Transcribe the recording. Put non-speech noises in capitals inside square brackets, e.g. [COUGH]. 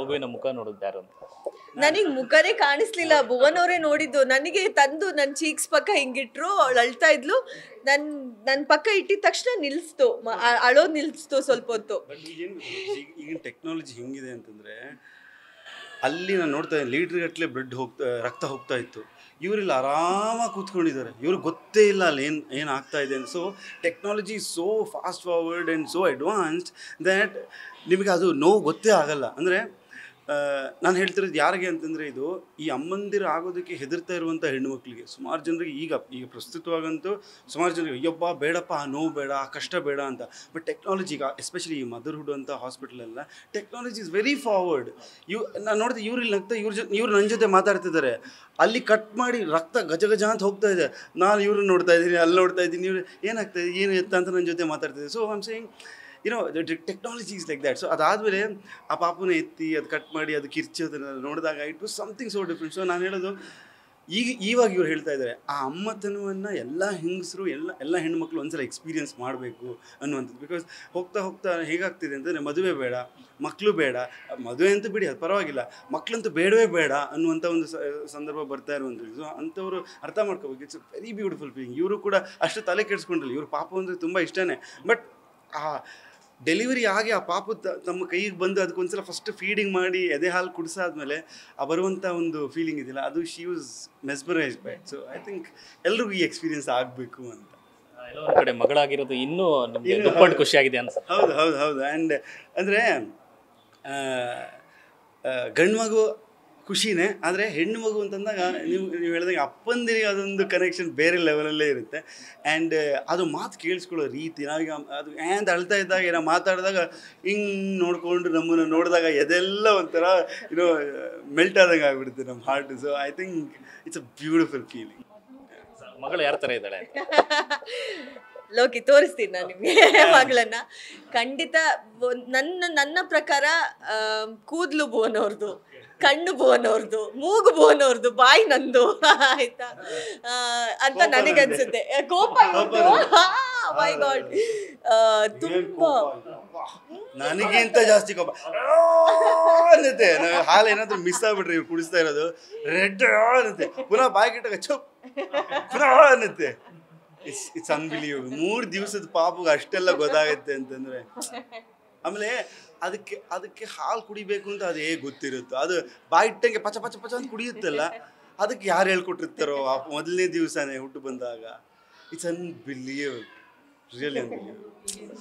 ಮಗುವಿನ ಮುಖ ಅಂತ ನನಗೆ ಮುಖನೇ ಕಾಣಿಸ್ಲಿಲ್ಲ ಭುವನ್ ಅವರೇ ನೋಡಿದ್ದು ನನಗೆ ತಂದು ನನ್ನ ಚೀಕ್ಸ್ ಪಕ್ಕ ಹಿಂಗಿಟ್ರು ಅವಳು ಅಳ್ತಾ ಇದ್ಲು ನನ್ ನನ್ನ ಪಕ್ಕ ಇಟ್ಟಿದ ತಕ್ಷಣ ನಿಲ್ಸ್ತು ಅಳೋ ನಿಲ್ಸ್ತು ಸ್ವಲ್ಪ ಹೊತ್ತು ಈಗಿನ ಟೆಕ್ನಾಲಜಿ ಹೆಂಗಿದೆ ಅಂತಂದ್ರೆ ಅಲ್ಲಿ ನಾನು ನೋಡ್ತಾ ಇದ್ದೀನಿ ಲೀಟ್ರ್ ಗಟ್ಟಲೆ ಬ್ಲಡ್ ಹೋಗ್ತಾ ರಕ್ತ ಹೋಗ್ತಾ ಇತ್ತು ಇವರಿಲ್ಲ ಆರಾಮಾಗಿ ಕೂತ್ಕೊಂಡಿದ್ದಾರೆ ಇವ್ರಿಗೆ ಗೊತ್ತೇ ಇಲ್ಲ ಅಲ್ಲಿ ಏನು ಏನು ಆಗ್ತಾ ಇದೆ so technology so fast forward and so advanced that ನಿಮಗೆ ಅದು ನೋವು ಗೊತ್ತೇ ಆಗಲ್ಲ ಅಂದರೆ ನಾನು ಹೇಳ್ತಿರೋದು ಯಾರಿಗೆ ಅಂತಂದರೆ ಇದು ಈ ಅಮ್ಮಂದಿರು ಆಗೋದಕ್ಕೆ ಹೆದರ್ತಾ ಇರುವಂಥ ಹೆಣ್ಣು ಮಕ್ಕಳಿಗೆ ಸುಮಾರು ಜನರಿಗೆ ಈಗ ಈಗ ಪ್ರಸ್ತುತವಾಗಂತೂ ಸುಮಾರು ಜನರಿಗೆ ಅಯ್ಯಪ್ಪ ಬೇಡಪ್ಪ ಆ ನೋವು ಬೇಡ ಆ ಕಷ್ಟ ಬೇಡ ಅಂತ ಬಟ್ ಟೆಕ್ನಾಲಜಿ ಈಗ ಎಸ್ಪೆಷಲಿ ಈ ಮದರ್ಹುಡ್ ಅಂತ ಹಾಸ್ಪಿಟಲೆಲ್ಲ ಟೆಕ್ನಾಲಜಿ ಇಸ್ ವೆರಿ ಫಾರ್ವರ್ಡ್ ಇವ್ ನಾನು ನೋಡಿದೆ ಇವ್ರಲ್ಲಿ ನಗ್ತಾ ಇವ್ರ ಜೊತೆ ಇವ್ರು ನನ್ನ ಜೊತೆ ಮಾತಾಡ್ತಿದ್ದಾರೆ ಅಲ್ಲಿ ಕಟ್ ಮಾಡಿ ರಕ್ತ ಗಜ ಗಜ ಅಂತ ಹೋಗ್ತಾ ಇದೆ ನಾನು ಇವ್ರನ್ನ ನೋಡ್ತಾ ಇದ್ದೀನಿ ಅಲ್ಲಿ ನೋಡ್ತಾ ಇದ್ದೀನಿ ಇವ್ರು ಏನಾಗ್ತಾ ಇದೆ ಏನು ಎತ್ತ ಅಂತ ನನ್ನ ಜೊತೆ ಮಾತಾಡ್ತಿದ್ದೆ ಸೊ ಆಮ್ ಸೇಯಿಂಗ್ ಏನೋ technology is like that so ಅದಾದಮೇಲೆ ಆ ಪಾಪನ ಎತ್ತಿ ಅದು ಕಟ್ ಮಾಡಿ ಅದು ಕಿರ್ಚಿ ಅದನ್ನು ನೋಡಿದಾಗ it was something so different so ನಾನು ಹೇಳೋದು ಈಗ ಇವಾಗ ಇವ್ರು ಹೇಳ್ತಾ ಇದ್ದಾರೆ ಆ ಅಮ್ಮತನವನ್ನು ಎಲ್ಲ ಹೆಂಗಸರು ಎಲ್ಲ ಎಲ್ಲ ಹೆಣ್ಮಕ್ಳು ಒಂದ್ಸಲ ಎಕ್ಸ್ಪೀರಿಯನ್ಸ್ ಮಾಡಬೇಕು ಅನ್ನುವಂಥದ್ದು ಬಿಕಾಸ್ ಹೋಗ್ತಾ ಹೋಗ್ತಾ ಹೇಗಾಗ್ತಿದೆ ಅಂತಂದರೆ ಮದುವೆ ಬೇಡ ಮಕ್ಕಳು ಬೇಡ ಮದುವೆ ಅಂತೂ ಬಿಡಿ ಅದು ಪರವಾಗಿಲ್ಲ ಮಕ್ಕಳಂತೂ ಬೇಡವೇ ಬೇಡ ಅನ್ನುವಂಥ ಒಂದು ಸಂದರ್ಭ ಬರ್ತಾ ಇರುವಂಥದ್ದು ಸೊ ಅಂಥವ್ರು ಅರ್ಥ ಮಾಡ್ಕೋಬೇಕು ಇಟ್ಸ್ ವೆರಿ ಬ್ಯೂಟಿಫುಲ್ ಫೀಲಿಂಗ್ ಇವರು ಕೂಡ ಅಷ್ಟು ತಲೆ ಕೆಡಿಸ್ಕೊಂಡಿಲ್ಲ ಇವರು ಪಾಪ ಅಂದರೆ ತುಂಬ ಇಷ್ಟನೇ ಬಟ್ ಆ ಡೆಲಿವರಿ ಆಗಿ ಆ ಪಾಪ ನಮ್ಮ ಕೈಗೆ ಬಂದು ಅದಕ್ಕೊಂದ್ಸಲ ಫಸ್ಟ್ ಫೀಡಿಂಗ್ ಮಾಡಿ ಎದೆ ಹಾಲು ಕುಡಿಸಾದ್ಮೇಲೆ ಆ ಬರುವಂಥ ಒಂದು ಫೀಲಿಂಗ್ ಇದೆಯಲ್ಲ ಅದು she was mesmerize by so I think ಎಲ್ರಿಗೂ ಈ ಎಕ್ಸ್ಪೀರಿಯನ್ಸ್ ಆಗಬೇಕು ಅಂತ ಕಡೆ ಮಗಳಾಗಿರೋದು ಇನ್ನೂ ನಮಗೆ ಖುಷಿಯಾಗಿದೆ ಅನ್ಸ ಹೌದು ಹೌದು ಹೌದು ಆ್ಯಂಡ್ ಅಂದರೆ ಗಂಡು ಮಗು ಖುಷಿನೇ ಆದರೆ ಹೆಣ್ಣು ಮಗು ಅಂತಂದಾಗ ನೀವು ನೀವು ಹೇಳಿದಾಗ ಅಪ್ಪಂದಿರಿಗೆ ಅದೊಂದು ಕನೆಕ್ಷನ್ ಬೇರೆ ಲೆವೆಲಲ್ಲೇ ಇರುತ್ತೆ ಆ್ಯಂಡ್ ಅದು ಮಾತು ಕೇಳಿಸ್ಕೊಳ್ಳೋ ರೀತಿ ನಾವೀಗ ಅದು ಏನು ಅಳ್ತಾ ಇದ್ದಾಗ ಏನೋ ಮಾತಾಡಿದಾಗ ಹಿಂಗೆ ನೋಡಿಕೊಂಡು ನಮ್ಮನ್ನು ನೋಡಿದಾಗ ಎದೆಲ್ಲ ಒಂಥರ ಏನೋ ಮೆಲ್ಟ್ ಆದಂಗೆ ಆಗಿಬಿಡುತ್ತೆ ನಮ್ಮ heart so I think it's a beautiful feeling ಮಗಳು ಯಾರ ಥರ ಇದ್ದಾಳೆ [LAUGHS] ಲೋಕಿ ತೋರಿಸ್ತೀನಿ ನಾನು ನಿಮಗೆ ಮಗಳನ್ನ [LAUGHS] ಖಂಡಿತ ನನ್ನ ನನ್ನ ಪ್ರಕಾರ ಕೂದಲು ಭುವನ್ ಕಣ್ಣು ಭುವನ್ ಮೂಗು ಭುವನ್ ಬಾಯಿ ನಂದು [LAUGHS] ಆಯ್ತಾ ಅಂತ ನನಗನ್ಸುತ್ತೆ ಕೋಪ ಮೈ ಗಾಡ್ [LAUGHS] ತುಂಬಾ ನನಗಿಂತ ಜಾಸ್ತಿ ಕೋಪ ಅನ್ನತ್ತೆ ಹಾಲು ಏನಾದ್ರೂ ಮಿಸ್ ಆಗ್ಬಿಟ್ರಿ ಕುಡಿಸ್ತಾ ಇರೋದು ರೆಡ್ ಅನ್ನತ್ತೆ ಪುನಃ ಬಾಯಿ ಕಿಟ್ಟಾಗ ಚುಪ್ ಪುನಃ ಅನ್ನತ್ತೆ ಇಟ್ಸ್ ಇಟ್ಸ್ ಮೂರು ದಿವಸದ ಪಾಪಗೆ ಅಷ್ಟೆಲ್ಲ ಗೊತ್ತಾಗುತ್ತೆ ಅಂತಂದ್ರೆ ಆಮೇಲೆ ಅದಕ್ಕೆ ಅದಕ್ಕೆ ಹಾಲು ಕುಡಿಬೇಕು ಅಂತ ಅದು ಹೇಗೆ ಗೊತ್ತಿರುತ್ತೋ ಅದು ಇಟ್ಟಂಗೆ ಪಚ ಪಚ ಪಚ ಅಂತ ಕುಡಿಯುತ್ತಲ್ಲ ಅದಕ್ಕೆ ಯಾರು ಹೇಳ್ಕೊಟ್ಟಿರ್ತಾರೋ ಆ ಮೊದಲನೇ ದಿವಸನೇ ಹುಟ್ಟು ಬಂದಾಗ ಇಟ್ಸ್ ಅನ್ಬಿಲೀವಬಲ್ ರಿಯಲಿ ಅನ್ಬಿಲೀವಬಲ್